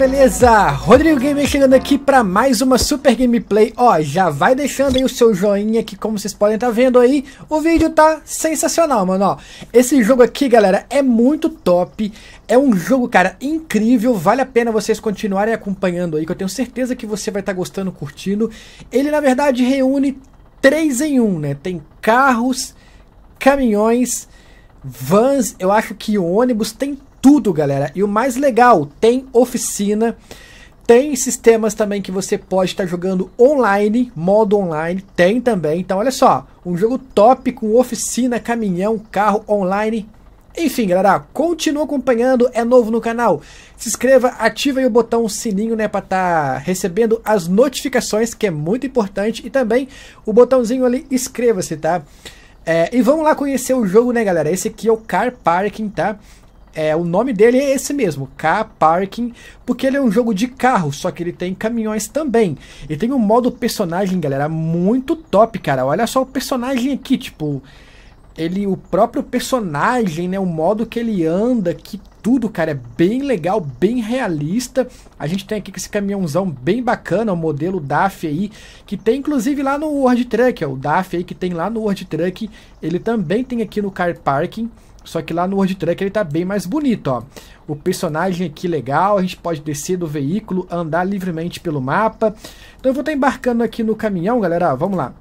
beleza? Rodrigo Gamer chegando aqui para mais uma super gameplay. Ó, já vai deixando aí o seu joinha aqui, como vocês podem estar tá vendo aí, o vídeo tá sensacional, mano, ó. Esse jogo aqui, galera, é muito top. É um jogo, cara, incrível. Vale a pena vocês continuarem acompanhando aí, que eu tenho certeza que você vai estar tá gostando, curtindo. Ele, na verdade, reúne três em um, né? Tem carros, caminhões, vans, eu acho que ônibus, tem tudo, galera. E o mais legal, tem oficina, tem sistemas também que você pode estar tá jogando online, modo online, tem também. Então, olha só, um jogo top com oficina, caminhão, carro online. Enfim, galera, continua acompanhando, é novo no canal. Se inscreva, ativa o botão sininho, né, para estar tá recebendo as notificações, que é muito importante, e também o botãozinho ali inscreva-se, tá? É, e vamos lá conhecer o jogo, né, galera? Esse aqui é o Car Parking, tá? É, o nome dele é esse mesmo, Car Parking, porque ele é um jogo de carro, só que ele tem caminhões também. E tem um modo personagem, galera, muito top, cara. Olha só o personagem aqui, tipo, ele o próprio personagem, né, o modo que ele anda, que tudo, cara, é bem legal, bem realista. A gente tem aqui esse caminhãozão bem bacana, o modelo DAF aí, que tem inclusive lá no World Truck, ó, o DAF aí que tem lá no World Truck, ele também tem aqui no Car Parking. Só que lá no World Truck ele tá bem mais bonito, ó. O personagem aqui legal, a gente pode descer do veículo, andar livremente pelo mapa. Então eu vou estar tá embarcando aqui no caminhão, galera, ó, vamos lá.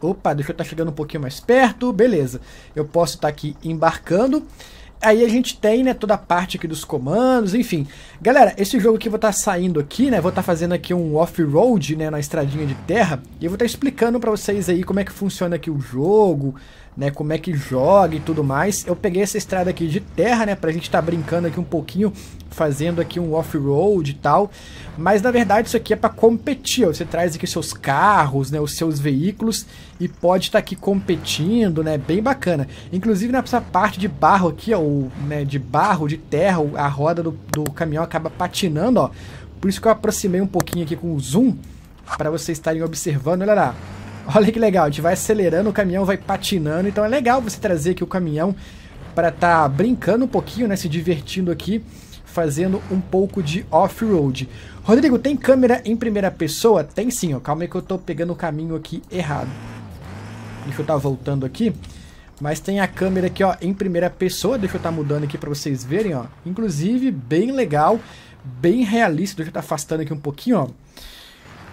Opa, deixa eu estar tá chegando um pouquinho mais perto, beleza. Eu posso estar tá aqui embarcando. Aí a gente tem, né, toda a parte aqui dos comandos, enfim. Galera, esse jogo que eu vou estar tá saindo aqui, né, vou estar tá fazendo aqui um off-road, né, na estradinha de terra. E eu vou estar tá explicando para vocês aí como é que funciona aqui o jogo, né, como é que joga e tudo mais. Eu peguei essa estrada aqui de terra, né, pra gente estar tá brincando aqui um pouquinho, fazendo aqui um off-road e tal. Mas na verdade isso aqui é para competir, ó. você traz aqui seus carros, né, os seus veículos e pode estar tá aqui competindo, né, bem bacana. Inclusive nessa parte de barro aqui, ó, o, né, de barro, de terra, a roda do, do caminhão acaba patinando, ó. Por isso que eu aproximei um pouquinho aqui com o zoom para vocês estarem observando, olha lá. Olha que legal, a gente vai acelerando, o caminhão vai patinando, então é legal você trazer aqui o caminhão para estar tá brincando um pouquinho, né, se divertindo aqui, fazendo um pouco de off-road. Rodrigo, tem câmera em primeira pessoa? Tem sim, ó, calma aí que eu estou pegando o caminho aqui errado. Deixa eu estar tá voltando aqui. Mas tem a câmera aqui, ó, em primeira pessoa. Deixa eu estar tá mudando aqui para vocês verem, ó. Inclusive, bem legal, bem realista. Deixa eu estar tá afastando aqui um pouquinho, ó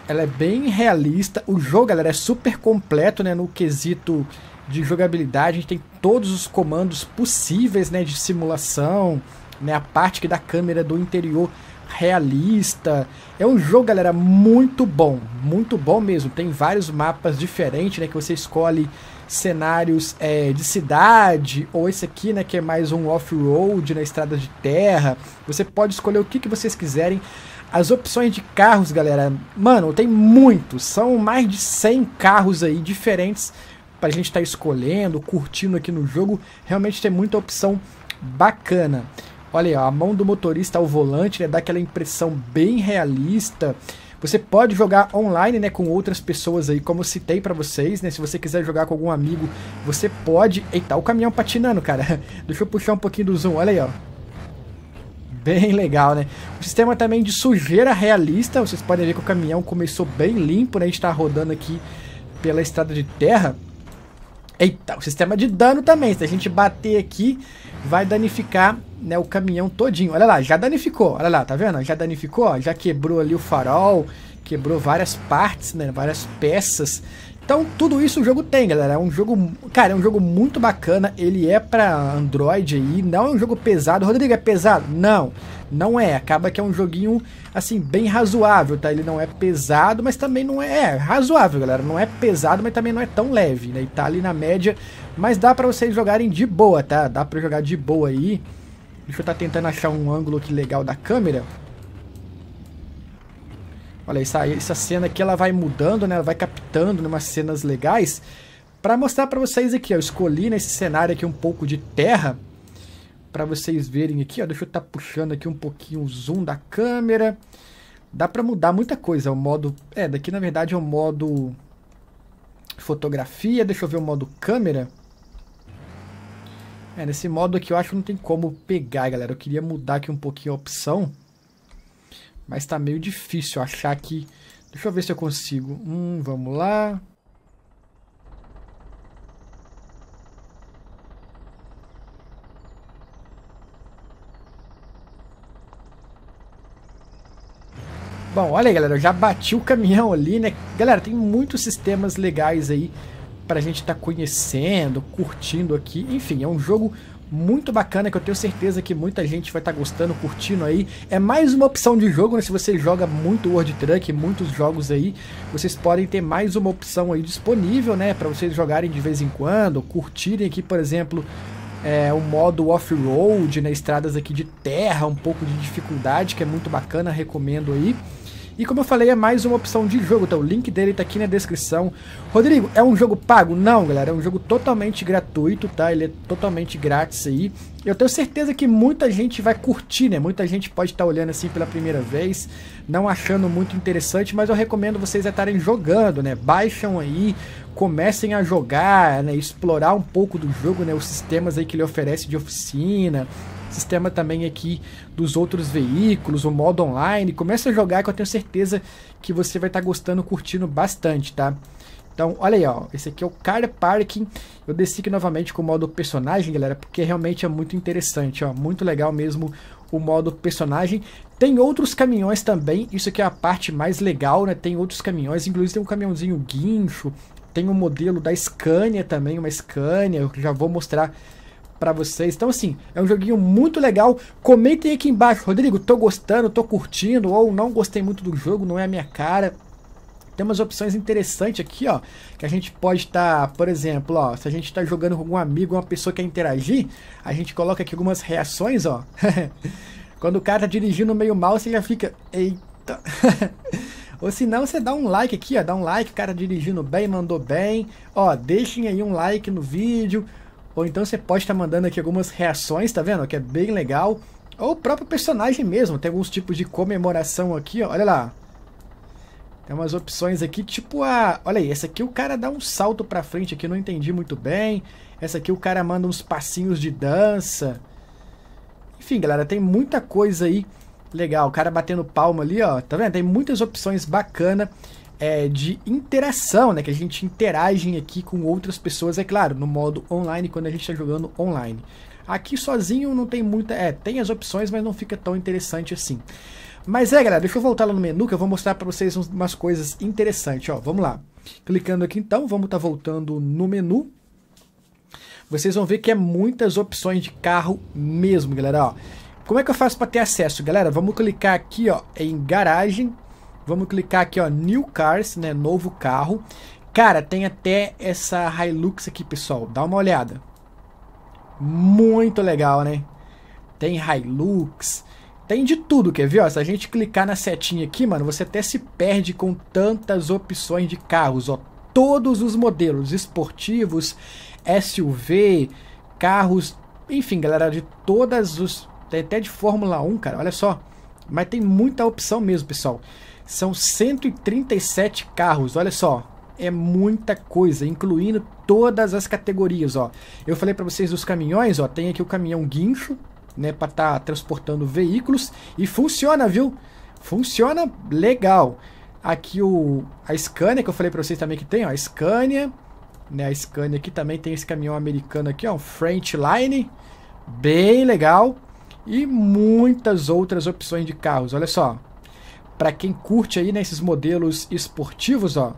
ela é bem realista. O jogo, galera, é super completo, né? No quesito de jogabilidade, a gente tem todos os comandos possíveis, né? De simulação, né? A parte que da câmera do interior realista. É um jogo, galera, muito bom, muito bom mesmo. Tem vários mapas diferentes, né? Que você escolhe cenários é, de cidade, ou esse aqui, né, que é mais um off-road na estrada de terra. Você pode escolher o que, que vocês quiserem. As opções de carros, galera, mano, tem muitos. São mais de 100 carros aí diferentes para a gente estar tá escolhendo, curtindo aqui no jogo. Realmente tem muita opção bacana. Olha aí, ó, a mão do motorista ao volante, né, dá aquela impressão bem realista. Você pode jogar online, né, com outras pessoas aí, como eu citei para vocês, né? Se você quiser jogar com algum amigo, você pode. Eita, o caminhão patinando, cara. Deixa eu puxar um pouquinho do zoom. Olha aí, ó bem legal, né? O sistema também de sujeira realista, vocês podem ver que o caminhão começou bem limpo, né? A gente está rodando aqui pela estrada de terra. Eita, o sistema de dano também. Se a gente bater aqui, vai danificar né, o caminhão todinho. Olha lá, já danificou. Olha lá, tá vendo? Já danificou, ó, já quebrou ali o farol, quebrou várias partes, né, várias peças. Então, tudo isso o jogo tem, galera. É um jogo, cara, é um jogo muito bacana. Ele é para Android aí, não é um jogo pesado. Rodrigo, é pesado? Não, não é. Acaba que é um joguinho assim bem razoável, tá? Ele não é pesado, mas também não é, é razoável, galera. Não é pesado, mas também não é tão leve, né? E tá ali na média, mas dá para vocês jogarem de boa, tá? Dá para jogar de boa aí. Deixa eu tá tentando achar um ângulo aqui legal da câmera. Olha, essa, essa cena aqui ela vai mudando, né? Ela vai captando né, umas cenas legais. Para mostrar para vocês aqui, ó, eu escolhi nesse cenário aqui um pouco de terra. Para vocês verem aqui, ó, deixa eu estar tá puxando aqui um pouquinho o zoom da câmera. Dá para mudar muita coisa. O modo. É, daqui na verdade é o modo fotografia. Deixa eu ver o modo câmera. É, nesse modo aqui eu acho que não tem como pegar, galera. Eu queria mudar aqui um pouquinho a opção. Mas tá meio difícil achar aqui. Deixa eu ver se eu consigo. Hum, vamos lá. Bom, olha aí, galera, eu já bati o caminhão ali, né? Galera, tem muitos sistemas legais aí pra gente estar tá conhecendo, curtindo aqui. Enfim, é um jogo muito bacana que eu tenho certeza que muita gente vai estar tá gostando, curtindo aí. É mais uma opção de jogo, né? Se você joga muito World Truck, muitos jogos aí, vocês podem ter mais uma opção aí disponível, né, para vocês jogarem de vez em quando, curtirem aqui, por exemplo, é, o modo off-road, né, estradas aqui de terra, um pouco de dificuldade, que é muito bacana, recomendo aí. E como eu falei, é mais uma opção de jogo, então o link dele tá aqui na descrição. Rodrigo, é um jogo pago? Não, galera, é um jogo totalmente gratuito, tá? Ele é totalmente grátis aí. Eu tenho certeza que muita gente vai curtir, né? Muita gente pode estar tá olhando assim pela primeira vez, não achando muito interessante, mas eu recomendo vocês estarem jogando, né? Baixam aí, comecem a jogar, né? Explorar um pouco do jogo, né? Os sistemas aí que ele oferece de oficina, sistema também aqui dos outros veículos, o modo online. Começa a jogar que eu tenho certeza que você vai estar tá gostando, curtindo bastante, tá? Então, olha aí, ó, esse aqui é o Car Parking. Eu desci aqui novamente com o modo personagem, galera, porque realmente é muito interessante, ó, muito legal mesmo o modo personagem. Tem outros caminhões também, isso aqui é a parte mais legal, né? Tem outros caminhões, inclusive tem um caminhãozinho guincho, tem o um modelo da Scania também, uma Scania, eu já vou mostrar para vocês. Então, assim, é um joguinho muito legal. Comentem aqui embaixo, Rodrigo, tô gostando, tô curtindo, ou não gostei muito do jogo, não é a minha cara. Tem umas opções interessantes aqui, ó, que a gente pode estar, tá, por exemplo, ó, se a gente está jogando com um amigo, uma pessoa que quer interagir, a gente coloca aqui algumas reações, ó. Quando o cara tá dirigindo meio mal, você já fica, eita... Ou se não, você dá um like aqui, ó. Dá um like, o cara dirigindo bem, mandou bem. Ó, deixem aí um like no vídeo. Ou então você pode estar tá mandando aqui algumas reações, tá vendo? Que é bem legal. Ou o próprio personagem mesmo, tem alguns tipos de comemoração aqui, ó. olha lá. Tem umas opções aqui, tipo a... Olha aí, essa aqui o cara dá um salto pra frente aqui, não entendi muito bem. Essa aqui o cara manda uns passinhos de dança. Enfim, galera, tem muita coisa aí legal. O cara batendo palma ali, ó. Tá vendo? Tem muitas opções bacana é, de interação, né? Que a gente interage aqui com outras pessoas, é claro, no modo online, quando a gente está jogando online. Aqui sozinho não tem muita. É, tem as opções, mas não fica tão interessante assim. Mas é, galera, deixa eu voltar lá no menu que eu vou mostrar para vocês umas coisas interessantes. Ó, vamos lá. Clicando aqui então, vamos estar tá voltando no menu. Vocês vão ver que é muitas opções de carro mesmo, galera. Ó. Como é que eu faço para ter acesso, galera? Vamos clicar aqui ó, em garagem Vamos clicar aqui, ó, New Cars, né, novo carro. Cara, tem até essa Hilux aqui, pessoal. Dá uma olhada. Muito legal, né? Tem Hilux, tem de tudo, quer ver? Ó, se a gente clicar na setinha aqui, mano, você até se perde com tantas opções de carros, ó. Todos os modelos, esportivos, SUV, carros, enfim, galera, de todas os... Até de Fórmula 1, cara, olha só. Mas tem muita opção mesmo, pessoal. São 137 carros, olha só. É muita coisa, incluindo todas as categorias, ó. Eu falei para vocês dos caminhões, ó, tem aqui o caminhão guincho, né, para estar tá transportando veículos e funciona, viu? Funciona legal. Aqui o a Scania que eu falei para vocês também que tem, ó, a Scania, né, a Scania aqui também tem esse caminhão americano aqui, ó, um French Line, bem legal e muitas outras opções de carros. Olha só, para quem curte aí nesses né, modelos esportivos, ó.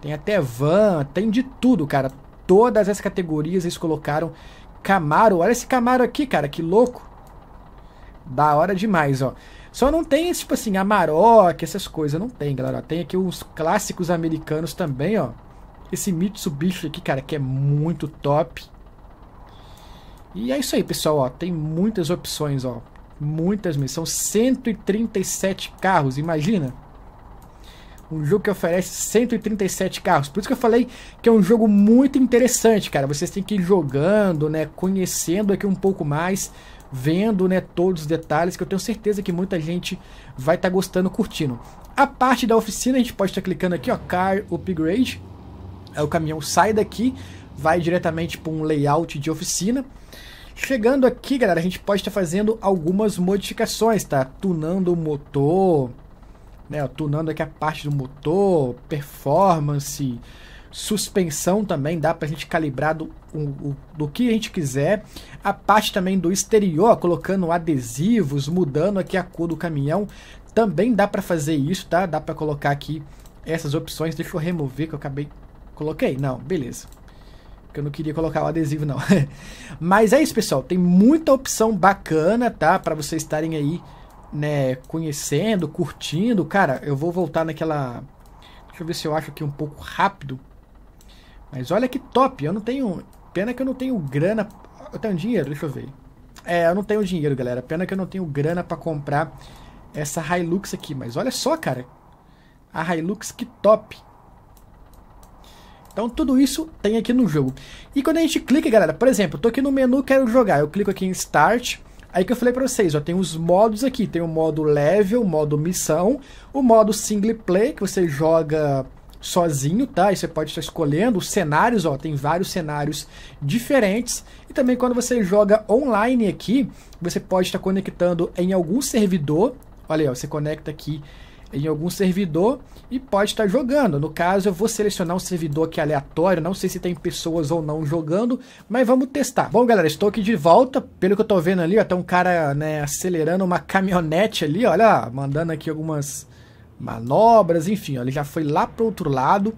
Tem até van, tem de tudo, cara. Todas as categorias eles colocaram Camaro. Olha esse Camaro aqui, cara, que louco. Da hora demais, ó. Só não tem, tipo assim, Amarok, essas coisas. Não tem, galera. Tem aqui uns clássicos americanos também, ó. Esse Mitsubishi aqui, cara, que é muito top. E é isso aí, pessoal, ó. Tem muitas opções, ó. Muitas missões. São 137 carros, imagina. Um jogo que oferece 137 carros. Por isso que eu falei que é um jogo muito interessante, cara. Vocês têm que ir jogando, né? Conhecendo aqui um pouco mais. Vendo, né? Todos os detalhes. Que eu tenho certeza que muita gente vai estar tá gostando, curtindo. A parte da oficina, a gente pode estar tá clicando aqui, ó. Car Upgrade. Aí o caminhão sai daqui. Vai diretamente para um layout de oficina. Chegando aqui, galera, a gente pode estar fazendo algumas modificações, tá? Tunando o motor, né? Tunando aqui a parte do motor, performance, suspensão também, dá para a gente calibrar do, o, do que a gente quiser. A parte também do exterior, colocando adesivos, mudando aqui a cor do caminhão, também dá para fazer isso, tá? Dá para colocar aqui essas opções. Deixa eu remover que eu acabei... Coloquei? Não, beleza. Porque eu não queria colocar o adesivo, não. Mas é isso, pessoal. Tem muita opção bacana, tá? Para vocês estarem aí, né? Conhecendo, curtindo. Cara, eu vou voltar naquela. Deixa eu ver se eu acho aqui um pouco rápido. Mas olha que top. Eu não tenho. Pena que eu não tenho grana. Eu tenho dinheiro, deixa eu ver. É, eu não tenho dinheiro, galera. Pena que eu não tenho grana para comprar essa Hilux aqui. Mas olha só, cara. A Hilux, que top. Então tudo isso tem aqui no jogo. E quando a gente clica, galera, por exemplo, eu tô aqui no menu quero jogar, eu clico aqui em Start, Aí que eu falei para vocês, ó, tem os modos aqui, tem o modo level, o modo missão, o modo single play que você joga sozinho, tá? E você pode estar escolhendo os cenários, ó, tem vários cenários diferentes. E também quando você joga online aqui, você pode estar conectando em algum servidor. Olha aí, ó, você conecta aqui em algum servidor e pode estar jogando. No caso, eu vou selecionar um servidor aqui é aleatório, não sei se tem pessoas ou não jogando, mas vamos testar. Bom, galera, estou aqui de volta, pelo que eu estou vendo ali, ó, tem um cara né, acelerando uma caminhonete ali, olha, mandando aqui algumas manobras, enfim, ó, ele já foi lá para outro lado,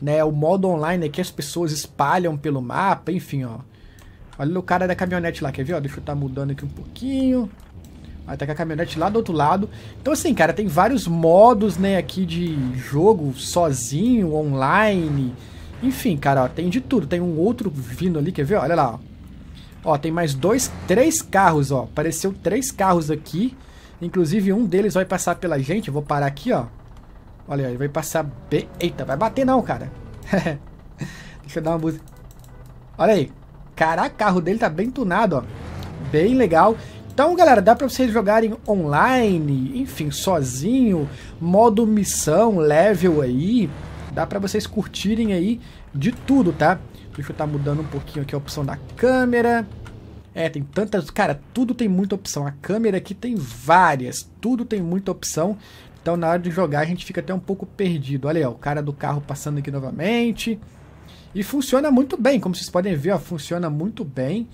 né, o modo online é que as pessoas espalham pelo mapa, enfim, ó. Olha o cara da caminhonete lá, quer ver? Ó, deixa eu estar tá mudando aqui um pouquinho até tá com a caminhonete lá do outro lado. Então, assim, cara, tem vários modos, né, aqui de jogo, sozinho, online. Enfim, cara, ó, tem de tudo. Tem um outro vindo ali, quer ver? Olha lá, ó. ó. tem mais dois, três carros, ó. Apareceu três carros aqui. Inclusive, um deles vai passar pela gente. Eu vou parar aqui, ó. Olha, ele vai passar bem... Eita, vai bater não, cara. Deixa eu dar uma música. Olha aí. Caraca, o carro dele tá bem tunado, ó. Bem legal. Então, galera, dá para vocês jogarem online, enfim, sozinho, modo missão, level aí. Dá para vocês curtirem aí de tudo, tá? Deixa eu estar tá mudando um pouquinho aqui a opção da câmera. É, tem tantas. Cara, tudo tem muita opção. A câmera aqui tem várias. Tudo tem muita opção. Então, na hora de jogar, a gente fica até um pouco perdido. Olha aí, ó, o cara do carro passando aqui novamente. E funciona muito bem, como vocês podem ver, ó, funciona muito bem.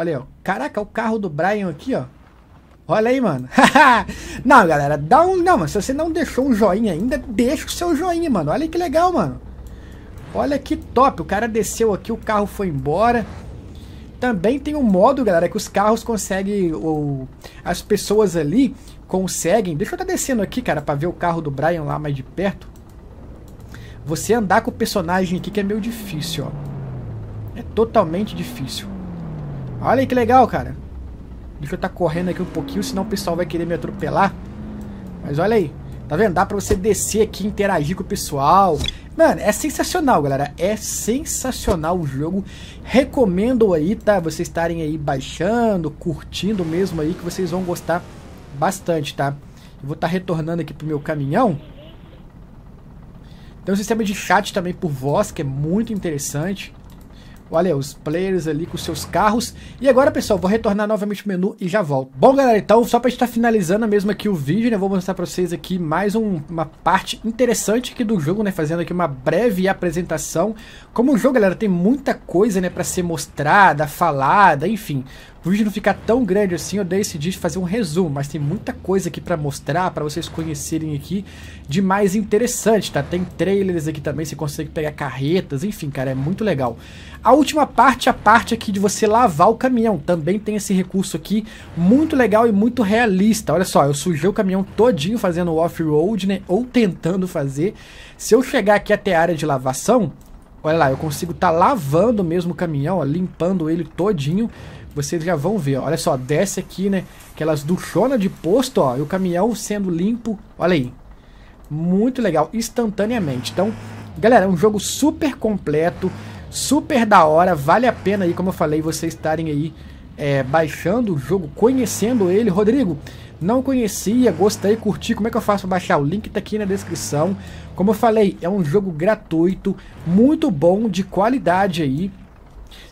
Olha aí, ó. Caraca, é o carro do Brian aqui, ó. Olha aí, mano. não, galera, dá um. Não, mano, se você não deixou um joinha ainda, deixa o seu joinha, mano. Olha que legal, mano. Olha que top. O cara desceu aqui, o carro foi embora. Também tem um modo, galera, que os carros conseguem. Ou as pessoas ali conseguem. Deixa eu estar tá descendo aqui, cara, pra ver o carro do Brian lá mais de perto. Você andar com o personagem aqui que é meio difícil, ó. É totalmente difícil. Olha aí que legal, cara. Deixa eu estar tá correndo aqui um pouquinho, senão o pessoal vai querer me atropelar. Mas olha aí. Tá vendo? Dá pra você descer aqui, interagir com o pessoal. Mano, é sensacional, galera. É sensacional o jogo. Recomendo aí, tá? Vocês estarem aí baixando, curtindo mesmo aí, que vocês vão gostar bastante, tá? Eu vou estar tá retornando aqui pro meu caminhão. Tem então, um sistema de chat também por voz, que é muito interessante. Olha os players ali com seus carros. E agora, pessoal, vou retornar novamente o menu e já volto. Bom, galera, então, só pra gente estar tá finalizando mesmo aqui o vídeo, né? Vou mostrar pra vocês aqui mais um, uma parte interessante aqui do jogo, né? Fazendo aqui uma breve apresentação. Como o jogo, galera, tem muita coisa, né? Pra ser mostrada, falada, enfim. Pro vídeo não ficar tão grande assim, eu decidi fazer um resumo, mas tem muita coisa aqui para mostrar, para vocês conhecerem aqui de mais interessante, tá? Tem trailers aqui também, você consegue pegar carretas, enfim, cara, é muito legal. A última parte, a parte aqui de você lavar o caminhão, também tem esse recurso aqui, muito legal e muito realista. Olha só, eu sujei o caminhão todinho fazendo off-road, né, ou tentando fazer. Se eu chegar aqui até a área de lavação, olha lá, eu consigo estar tá lavando mesmo o caminhão, ó, limpando ele todinho, vocês já vão ver. Ó. Olha só, desce aqui, né? Aquelas duchona de posto, ó. E o caminhão sendo limpo. Olha aí. Muito legal, instantaneamente. Então, galera, é um jogo super completo, super da hora. Vale a pena aí, como eu falei, vocês estarem aí é, baixando o jogo, conhecendo ele. Rodrigo, não conhecia, gostei, curti, como é que eu faço para baixar? O link tá aqui na descrição. Como eu falei, é um jogo gratuito, muito bom, de qualidade aí.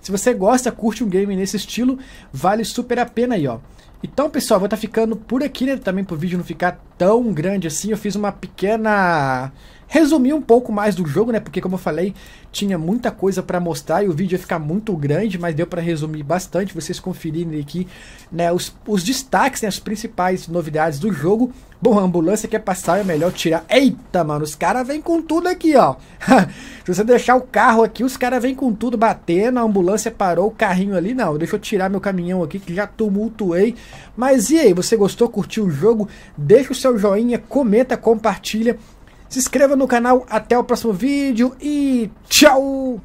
Se você gosta, curte um game nesse estilo, vale super a pena aí, ó. Então, pessoal, vou estar tá ficando por aqui, né? Também pro vídeo não ficar tão grande assim. Eu fiz uma pequena resumir um pouco mais do jogo, né? Porque como eu falei, tinha muita coisa para mostrar e o vídeo ia ficar muito grande, mas deu para resumir bastante. Vocês conferirem aqui, né, os, os destaques, né, as principais novidades do jogo. Bom, a ambulância quer passar, é melhor tirar. Eita, mano, os caras vêm com tudo aqui, ó. Se você deixar o carro aqui, os caras vêm com tudo batendo, a ambulância parou, o carrinho ali, não. Deixa eu tirar meu caminhão aqui que já tumultuei. Mas e aí, você gostou, curtiu o jogo? Deixa o seu joinha, comenta, compartilha se inscreva no canal, até o próximo vídeo e tchau!